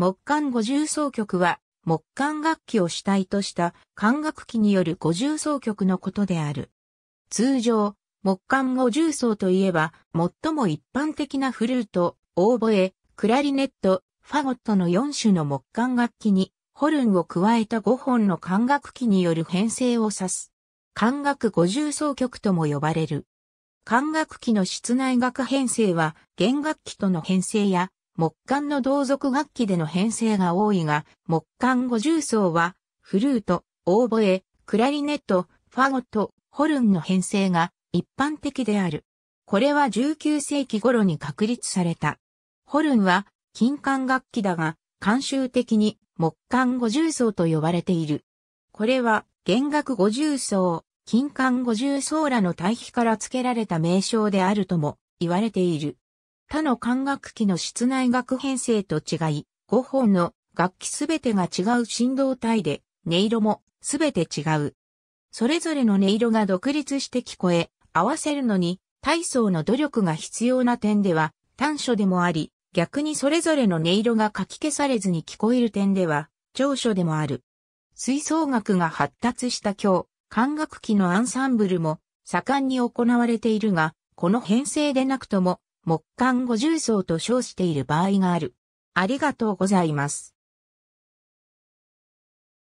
木管五重奏曲は、木管楽器を主体とした管楽器による五重奏曲のことである。通常、木管五重奏といえば、最も一般的なフルート、オーボエ、クラリネット、ファゴットの4種の木管楽器に、ホルンを加えた5本の管楽器による編成を指す。管楽五重奏曲とも呼ばれる。管楽器の室内楽編成は、弦楽器との編成や、木管の同族楽器での編成が多いが、木管五重奏は、フルート、オーボエ、クラリネット、ファゴット、ホルンの編成が一般的である。これは19世紀頃に確立された。ホルンは金管楽器だが、慣習的に木管五重奏と呼ばれている。これは弦楽五重奏、金管五重奏らの対比から付けられた名称であるとも言われている。他の管楽器の室内楽編成と違い、5本の楽器すべてが違う振動体で、音色もすべて違う。それぞれの音色が独立して聞こえ、合わせるのに、体操の努力が必要な点では、短所でもあり、逆にそれぞれの音色がかき消されずに聞こえる点では、長所でもある。吹奏楽が発達した今日、管楽器のアンサンブルも盛んに行われているが、この編成でなくとも木管五重奏と称している場合がある。ありがとうございます。